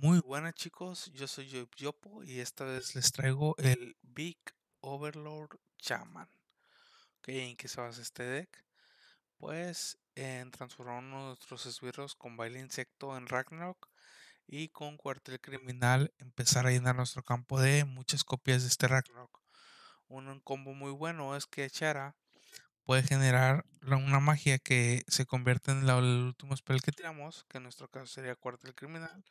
Muy buenas chicos, yo soy Yopo y esta vez les traigo el Big Overlord Shaman. Okay, ¿En qué se basa este deck? Pues en transformar nuestros esbirros con baile insecto en Ragnarok y con cuartel criminal empezar a llenar nuestro campo de muchas copias de este Ragnarok. Un combo muy bueno es que Chara puede generar una magia que se convierte en el último spell que tiramos, que en nuestro caso sería cuartel criminal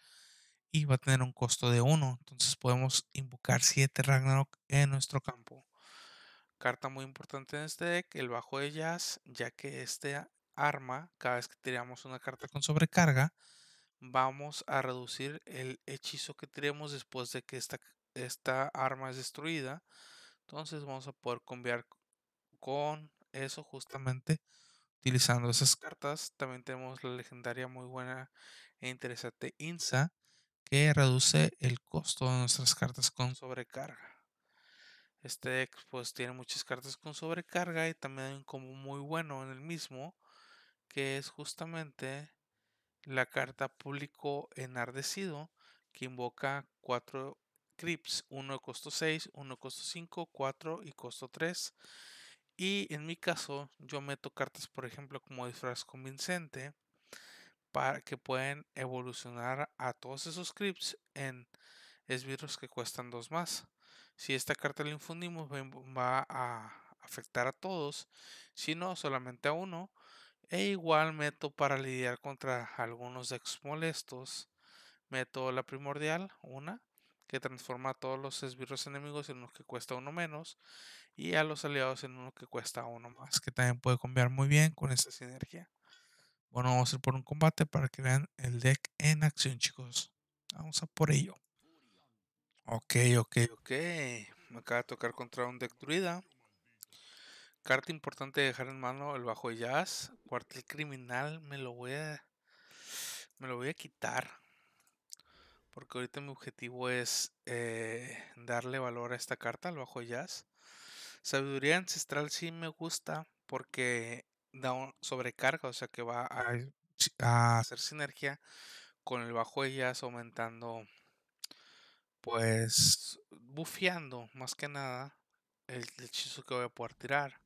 va a tener un costo de 1. Entonces podemos invocar 7 Ragnarok en nuestro campo. Carta muy importante en este deck, el bajo de jazz, ya que este arma, cada vez que tiramos una carta con sobrecarga, vamos a reducir el hechizo que tiremos después de que esta, esta arma es destruida. Entonces vamos a poder cambiar con eso justamente utilizando esas cartas. También tenemos la legendaria muy buena e interesante Insa, que reduce el costo de nuestras cartas con sobrecarga. Este deck pues tiene muchas cartas con sobrecarga y también hay un combo muy bueno en el mismo que es justamente la carta público enardecido que invoca 4 clips. uno de costo 6, uno de costo 5, 4 y costo 3. Y en mi caso yo meto cartas por ejemplo como disfraz convincente para que pueden evolucionar a todos esos scripts en esbirros que cuestan dos más. Si esta carta la infundimos va a afectar a todos, si no solamente a uno, e igual meto para lidiar contra algunos ex molestos, meto la primordial, una, que transforma a todos los esbirros enemigos en uno que cuesta uno menos y a los aliados en uno que cuesta uno más, que también puede cambiar muy bien con esa sinergia. Bueno, vamos a ir por un combate para que vean el deck en acción, chicos. Vamos a por ello. Ok, ok, ok. Me acaba de tocar contra un deck druida. Carta importante de dejar en mano el bajo jazz. Cuartel criminal me lo voy a... Me lo voy a quitar. Porque ahorita mi objetivo es eh, darle valor a esta carta, el bajo jazz. Sabiduría ancestral sí me gusta porque da un sobrecarga, o sea que va a, hacer sinergia con el bajo de aumentando, pues, Bufiando más que nada el, hechizo que voy a poder tirar.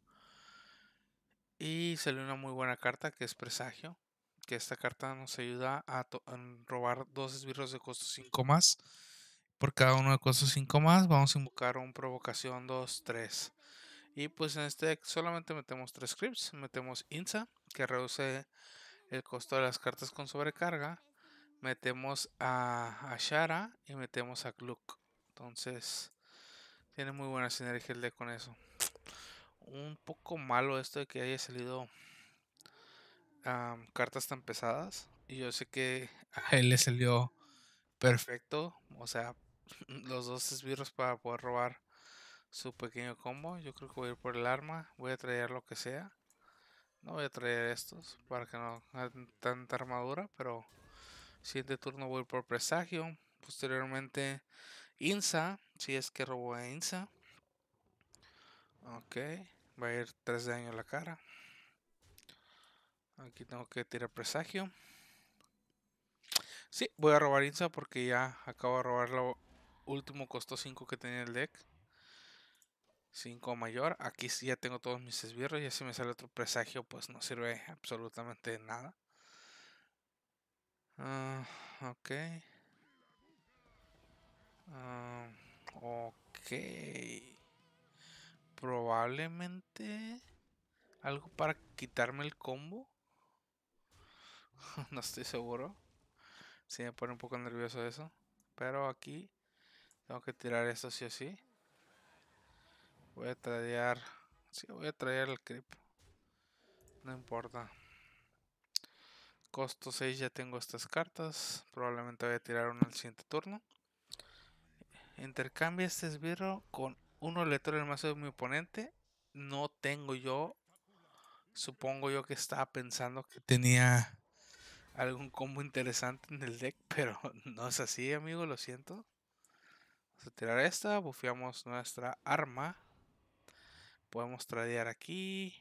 Y salió una muy buena carta que es Presagio. Que esta carta nos ayuda a, robar dos esbirros de costo 5 más. Por cada uno de costo 5 más, vamos a invocar un provocación 2-3. Y pues en este deck solamente metemos tres scripts. Metemos INSA, que reduce el costo de las cartas con sobrecarga. Metemos a, Shara y metemos a Gluck. Entonces, tiene muy buena sinergia el deck con eso. Un poco malo esto de que haya salido cartas tan pesadas. Y yo sé que a él le salió perfecto. O sea, los dos esbirros para poder robar su pequeño combo. Yo creo que voy a ir por el arma. Voy a traer lo que sea. No voy a traer estos para que no hagan tanta armadura. Pero siguiente turno voy por presagio. Posteriormente Insa. Si es que robó a Insa. Ok. Va a ir 3 de daño a la cara. Aquí tengo que tirar presagio. Sí, voy a robar Insa porque ya acabo de robar lo Último costo 5 que tenía el deck. 5 mayor. Aquí sí ya tengo todos mis esbirros. Y así me sale otro presagio, pues no sirve absolutamente nada. Ah, ok. Ah, ok. Probablemente algo para quitarme el combo. no estoy seguro. Si me pone un poco nervioso eso. Pero aquí tengo que tirar esto sí o sí. Voy a tradear. Sí, voy a traer el creep. No importa. Costo 6 ya tengo estas cartas. Probablemente voy a tirar una al siguiente turno. Intercambia este esbirro con uno en el mazo de mi oponente. No tengo yo. Supongo yo que estaba pensando que tenía algún combo interesante en el deck, pero no es así, amigo, lo siento. Vamos a tirar esta, Buffeamos nuestra arma. Podemos tradear aquí.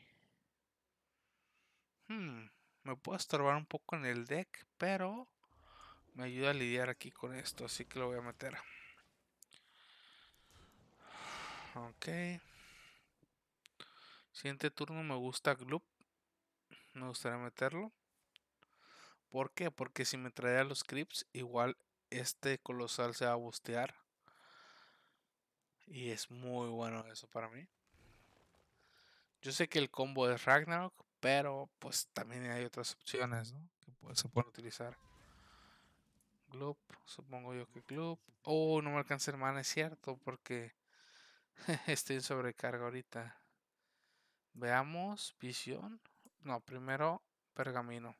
Hmm, me puedo estorbar un poco en el deck, pero me ayuda a lidiar aquí con esto, así que lo voy a meter. Ok. Siguiente turno me gusta Gloop. Me gustaría meterlo. ¿Por qué? Porque si me trae a los creeps, igual este colosal se va a bustear. Y es muy bueno eso para mí. Yo sé que el combo es Ragnarok, pero pues también hay otras opciones, ¿no? Que pues, se pueden utilizar. Gloop, supongo yo que Gloop. Oh, no me alcanza mana, es cierto, porque estoy en sobrecarga ahorita. Veamos, visión. No, primero pergamino.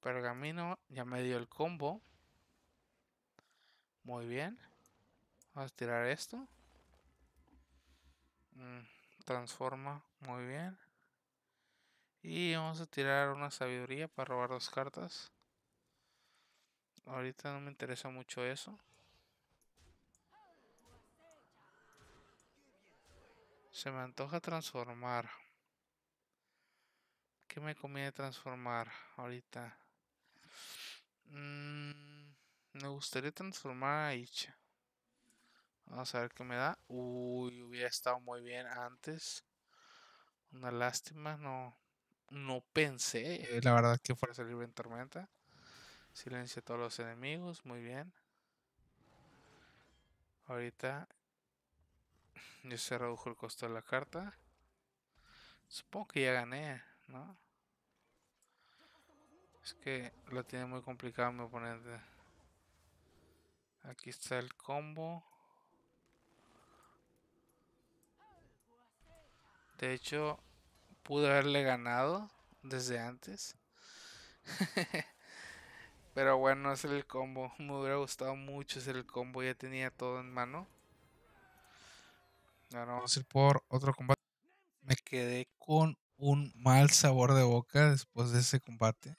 Pergamino ya me dio el combo. Muy bien. Vamos a tirar esto. Mmm transforma. Muy bien. Y vamos a tirar una sabiduría para robar dos cartas. Ahorita no me interesa mucho eso. Se me antoja transformar. ¿Qué me conviene transformar ahorita? Mm, me gustaría transformar a Icha. Vamos a ver qué me da. Uy, hubiera estado muy bien antes. Una lástima, no, no pensé, eh, la verdad, que fuera a salir bien tormenta. Silencio a todos los enemigos, muy bien. Ahorita yo se redujo el costo de la carta. Supongo que ya gané, ¿no? Es que lo tiene muy complicado mi oponente. Aquí está el combo. De hecho, pude haberle ganado desde antes. Pero bueno, hacer el combo. Me hubiera gustado mucho hacer el combo. Ya tenía todo en mano. Ahora vamos a ir por otro combate. Me quedé con un mal sabor de boca después de ese combate.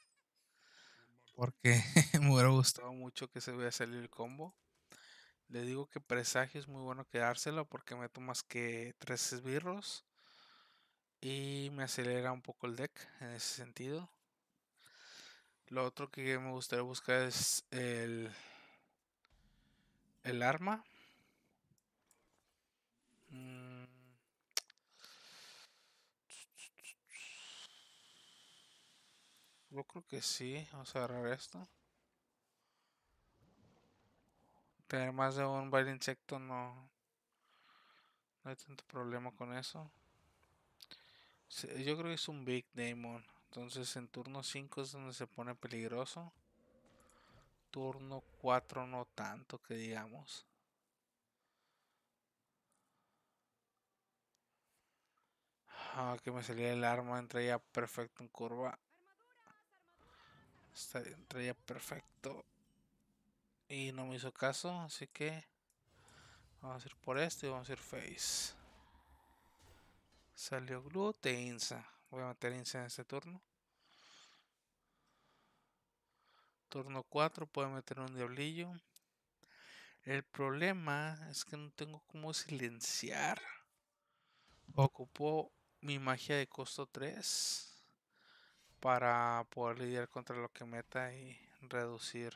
Porque me hubiera gustado mucho que se hubiera salido el combo. Le digo que presagio es muy bueno quedárselo porque me tomas que tres esbirros y me acelera un poco el deck en ese sentido. Lo otro que me gustaría buscar es el, el arma. Mm. Yo creo que sí, vamos a agarrar esto. Tener más de un baile insecto no, no hay tanto problema con eso. Yo creo que es un Big demon Entonces en turno 5 es donde se pone peligroso. Turno 4 no tanto que digamos. Ah, que me salía el arma, ya perfecto en curva. ya perfecto. Y no me hizo caso, así que vamos a ir por esto y vamos a ir face. Salió Glute e Insa. Voy a meter Insa en este turno. Turno 4 puedo meter un diablillo. El problema es que no tengo cómo silenciar. Ocupo mi magia de costo 3 para poder lidiar contra lo que meta y reducir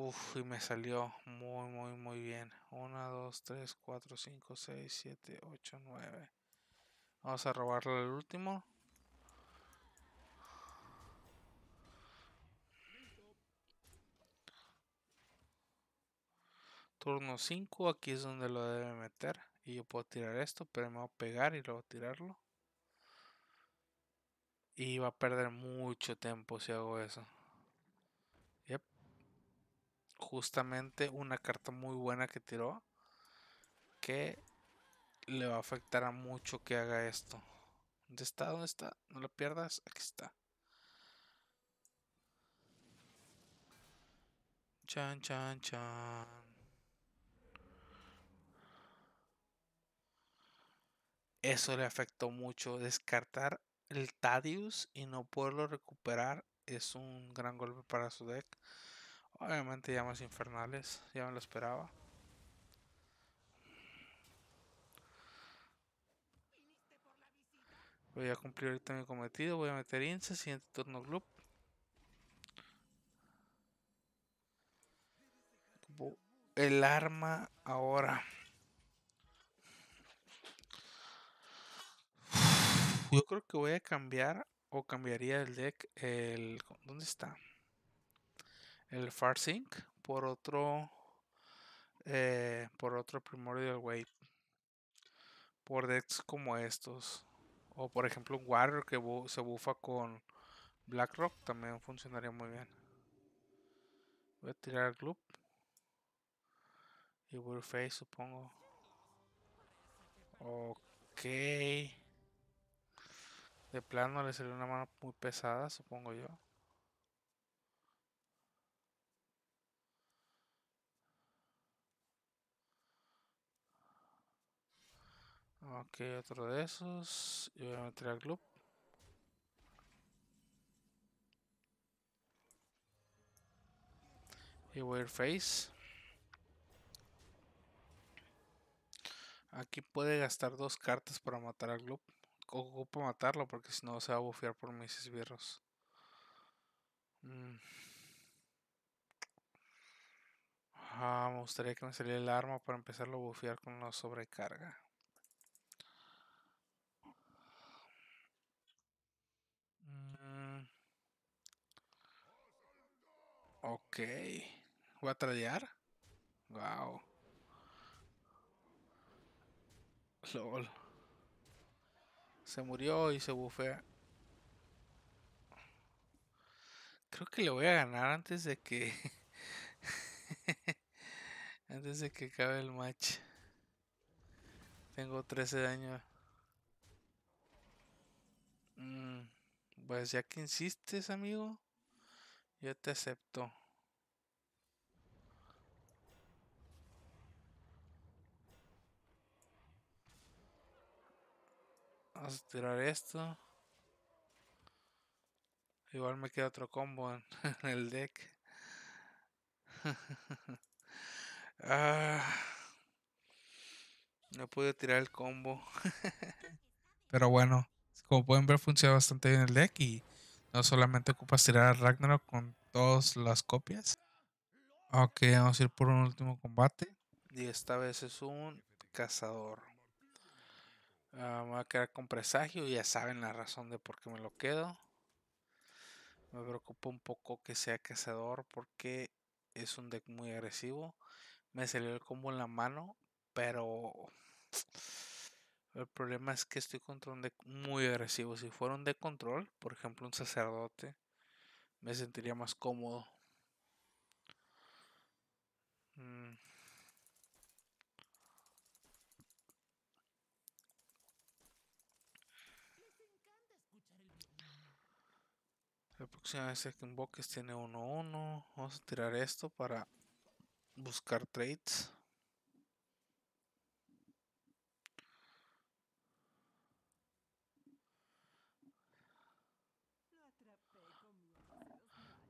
Uf, y me salió muy, muy, muy bien. 1, 2, 3, 4, 5, 6, 7, 8, 9. Vamos a robarle el último. Turno 5, aquí es donde lo debe meter. Y yo puedo tirar esto, pero me voy a pegar y luego tirarlo. Y va a perder mucho tiempo si hago eso justamente una carta muy buena que tiró que le va a afectar a mucho que haga esto. ¿Dónde está? ¿Dónde está? No lo pierdas. Aquí está. Chan, chan, chan. Eso le afectó mucho. Descartar el Tadius y no poderlo recuperar es un gran golpe para su deck. Obviamente llamas infernales, ya me lo esperaba. Voy a cumplir ahorita mi cometido, voy a meter INSE, siguiente turno Gloop El arma ahora. Yo creo que voy a cambiar o cambiaría el deck. El, ¿Dónde está? el FarSync por otro eh, por otro primordial wave por decks como estos o por ejemplo un warrior que se bufa con blackrock también funcionaría muy bien voy a tirar gloop y face supongo ok de plano le salió una mano muy pesada supongo yo Ok, otro de esos. Y voy a meter al Gloop Y voy face. Aquí puede gastar dos cartas para matar al club. Ocupo matarlo porque si no se va a bufear por mis esbirros. Mm. Ah, me gustaría que me saliera el arma para empezarlo a bufear con la sobrecarga. Ok. ¿Voy a trallar. Wow. LOL. Se murió y se bufea. Creo que le voy a ganar antes de que... antes de que acabe el match. Tengo 13 daños. Mm, pues ya que insistes, amigo. Yo te acepto. Vamos a tirar esto. Igual me queda otro combo en, el deck. Ah, no pude tirar el combo. Pero bueno, como pueden ver funciona bastante bien el deck y no solamente ocupas tirar a Ragnarok con todas las copias. Ok, vamos a ir por un último combate. Y esta vez es un cazador. Ah, me voy a quedar con presagio. Ya saben la razón de por qué me lo quedo. Me preocupa un poco que sea cazador porque es un deck muy agresivo. Me salió el combo en la mano, pero el problema es que estoy contra un de muy agresivo. Si fuera un de control, por ejemplo, un sacerdote, me sentiría más cómodo. Mm. La próxima vez que invoques tiene 1-1. Vamos a tirar esto para buscar trades.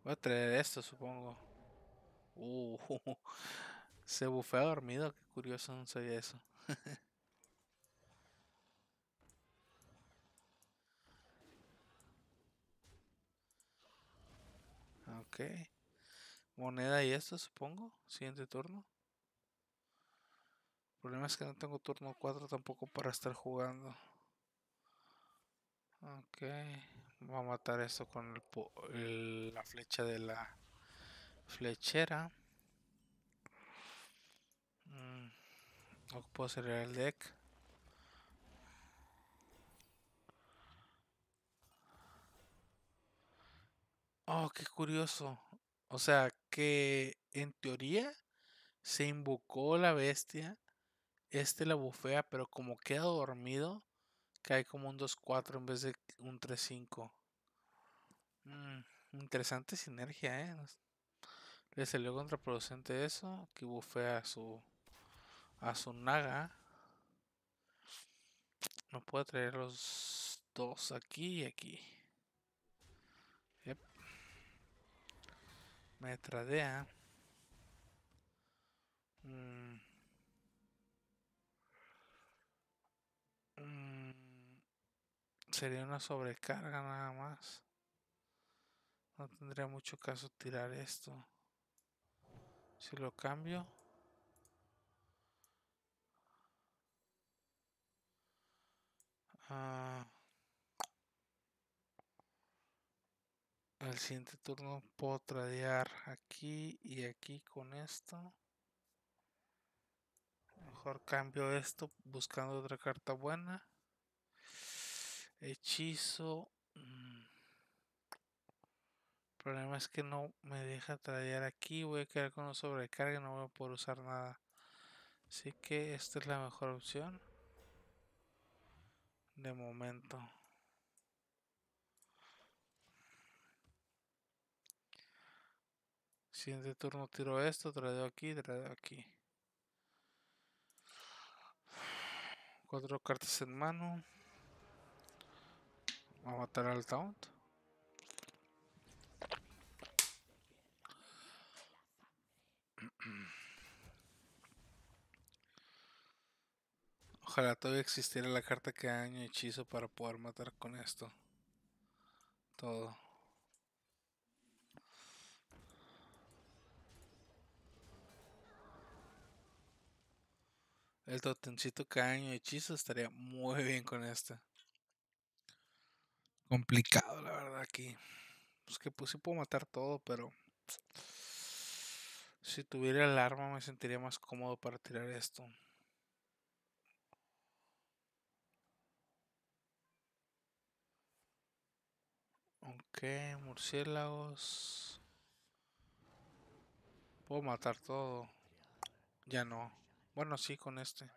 Voy a traer esto, supongo. Uh, se bufea dormido, qué curioso, no sabía eso. ok. Moneda y esto, supongo. Siguiente turno. El problema es que no tengo turno 4 tampoco para estar jugando. Ok, Vamos a matar esto con la flecha de la flechera. No mm, puedo el deck. Oh, qué curioso. O sea, que en teoría se invocó la bestia. Este la bufea, pero como queda dormido, cae como un 2-4 en vez de un 3-5. Mm, interesante sinergia, ¿eh? Le salió contraproducente eso, que bufea a su, a su Naga. No puedo traer los dos aquí y aquí. Yep. Me tradea. Mm. Mm sería una sobrecarga nada más. No tendría mucho caso tirar esto. Si lo cambio. Ah. Al el siguiente turno puedo tradear aquí y aquí con esto. Mejor cambio esto buscando otra carta buena. Hechizo. El mm, problema es que no me deja traer aquí. Voy a quedar con un sobrecarga. No voy a poder usar nada. Así que esta es la mejor opción. De momento. Siguiente turno tiro esto, traigo aquí, traigo aquí. Cuatro cartas en mano a matar al Taunt. Ojalá todavía existiera la carta que daño hechizo para poder matar con esto. Todo. El totencito caño hechizo estaría muy bien con esta. Complicado, la verdad, aquí. Pues que pues sí puedo matar todo, pero. Si tuviera el arma me sentiría más cómodo para tirar esto. Ok, murciélagos. Puedo matar todo. Ya no. Bueno, sí, con este.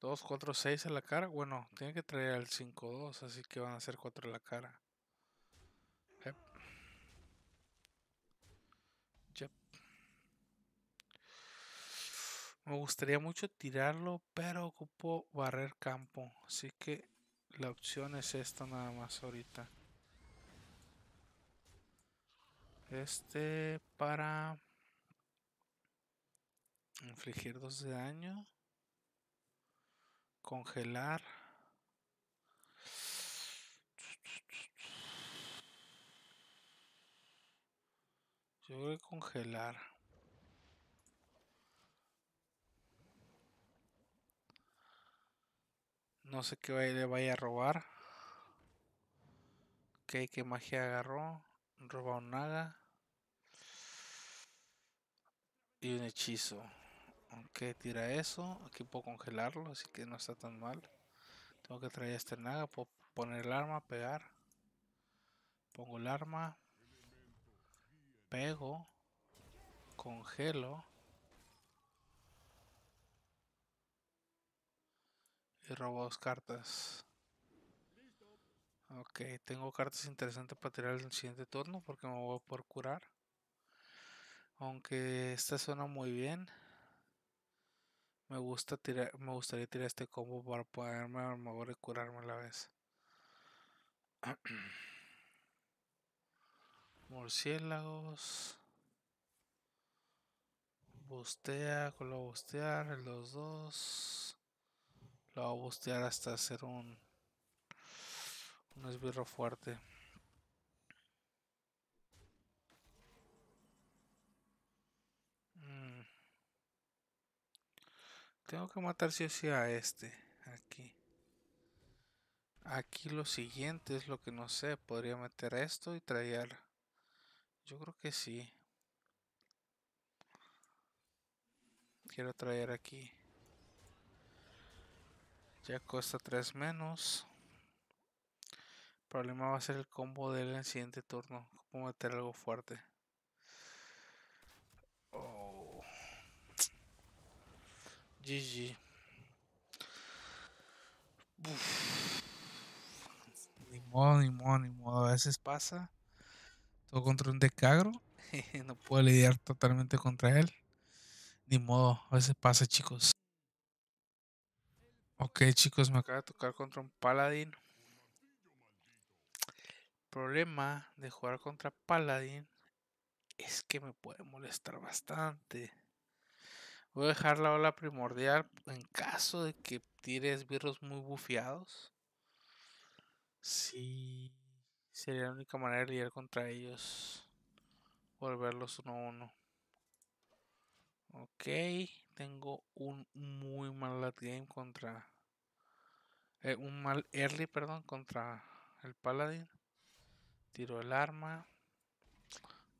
2, 4, 6 en la cara. Bueno, tiene que traer al 5, 2, así que van a ser 4 en la cara. Me gustaría mucho tirarlo, pero ocupo barrer campo. Así que la opción es esta nada más ahorita. Este para Infligir dos de daño. Congelar. Yo voy a congelar. No sé qué le vaya a robar. Ok, qué magia agarró. Roba un Y un hechizo aunque tira eso. Aquí puedo congelarlo, así que no está tan mal. Tengo que traer este naga. Puedo poner el arma, pegar. Pongo el arma. Pego. Congelo. Y robo dos cartas. Ok, tengo cartas interesantes para tirar en el siguiente turno porque me voy a poder curar. Aunque esta suena muy bien. Me, gusta tirar, me gustaría tirar este combo para poderme mejor y curarme a la vez. Murciélagos. Bustea, con lo bustear, los dos. Lo voy a bustear hasta hacer un, un esbirro fuerte. Tengo que matar si o a este. Aquí. Aquí lo siguiente es lo que no sé. Podría meter esto y traer. Yo creo que sí. Quiero traer aquí. Ya cuesta 3 menos. El problema va a ser el combo del siguiente turno. Como meter algo fuerte. GG. Ni modo, ni modo, ni modo. A veces pasa. Todo contra un decagro no puedo lidiar totalmente contra él. Ni modo, a veces pasa, chicos. Ok, chicos, me acaba de tocar contra un paladín. El problema de jugar contra paladín es que me puede molestar bastante. Voy a dejar la ola primordial en caso de que tires birros muy bufiados. Sí. Sería la única manera de lidiar contra ellos. Volverlos uno a uno. Ok. Tengo un muy mal late game contra... Eh, un mal early, perdón, contra el paladín. Tiro el arma.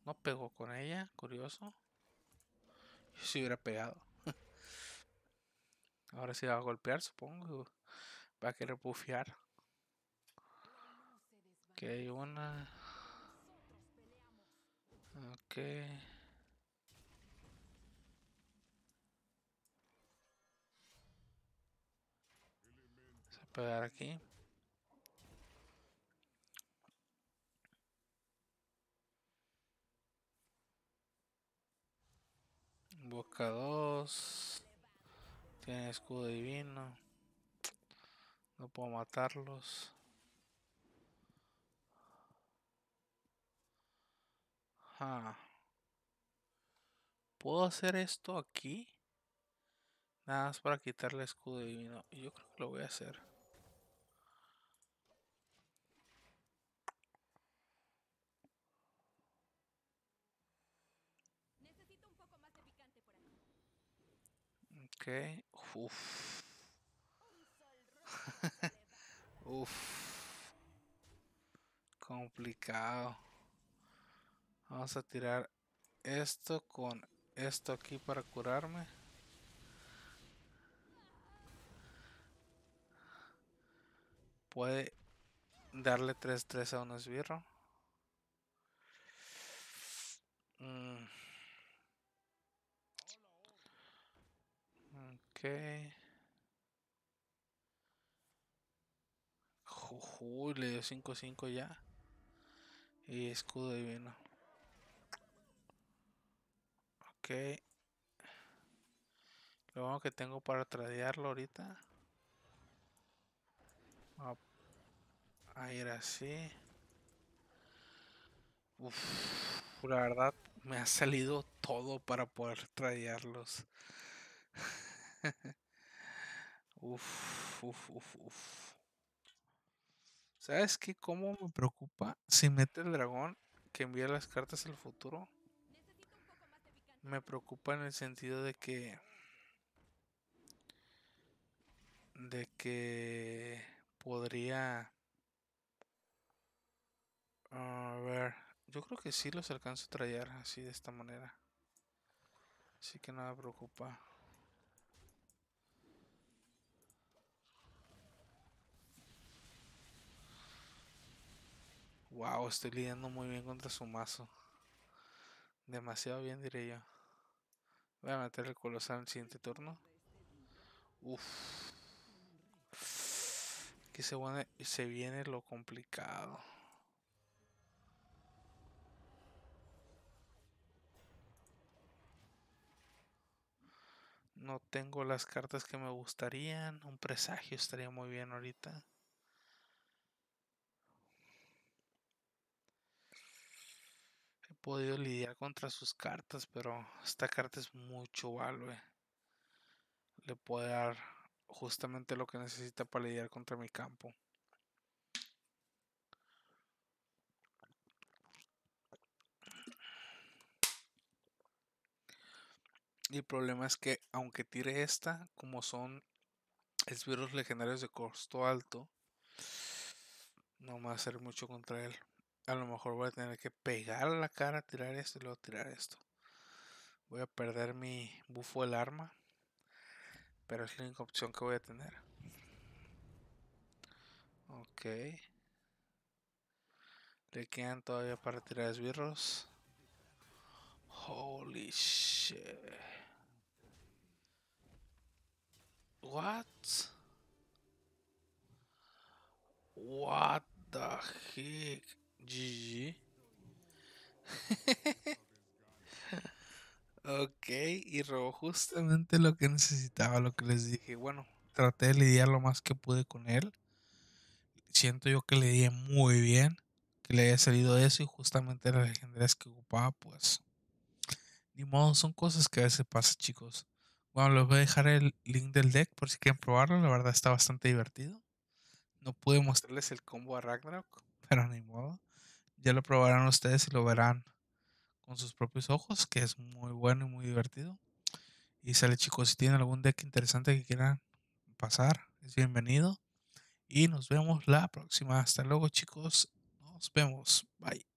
No pegó con ella, curioso. Si hubiera pegado. Ahora sí va a golpear, supongo. Va a querer Que hay una. Ok. Se aquí. Boca 2. Tiene escudo divino. No puedo matarlos. ¿Puedo hacer esto aquí? Nada más para quitarle escudo divino. Yo creo que lo voy a hacer. Ok. uff, Complicado. Vamos a tirar esto con esto aquí para curarme. Puede darle 3-3 a un esbirro. Mm. Jujuy le dio 5-5 ya. Y escudo divino. Ok. Lo bueno que tengo para tradearlo ahorita. a ah, ah, ir así. Uf, la verdad me ha salido todo para poder tradearlos. uf, uf, uf, uf. ¿Sabes qué? ¿Cómo me preocupa si mete el dragón que envía las cartas al futuro? Me preocupa en el sentido de que... De que podría... A ver, yo creo que sí los alcanzo a traer así de esta manera. Así que nada preocupa. Wow, estoy lidiando muy bien contra su mazo. Demasiado bien, diré yo. Voy a meter el colosal en el siguiente turno. Uf. Que se, se viene lo complicado. No tengo las cartas que me gustarían. Un presagio estaría muy bien ahorita. podido lidiar contra sus cartas, pero esta carta es mucho valor. Le puede dar justamente lo que necesita para lidiar contra mi campo. Y el problema es que aunque tire esta, como son esbirros legendarios de costo alto, no me va a hacer mucho contra él a lo mejor voy a tener que pegar la cara, tirar esto y luego tirar esto. Voy a perder mi bufo del arma. Pero es la única opción que voy a tener. Ok. Le quedan todavía para tirar esbirros. Holy shit. What? What the heck? GG. ok, y robó justamente lo que necesitaba, lo que les dije. Bueno, traté de lidiar lo más que pude con él. Siento yo que le di muy bien, que le haya salido eso y justamente las legendarias que ocupaba, pues. Ni modo, son cosas que a veces pasan, chicos. Bueno, les voy a dejar el link del deck por si quieren probarlo, la verdad está bastante divertido. No pude mostrarles el combo a Ragnarok, pero ni modo. Ya lo probarán ustedes y lo verán con sus propios ojos, que es muy bueno y muy divertido. Y sale chicos, si tienen algún deck interesante que quieran pasar, es bienvenido. Y nos vemos la próxima. Hasta luego chicos. Nos vemos. Bye.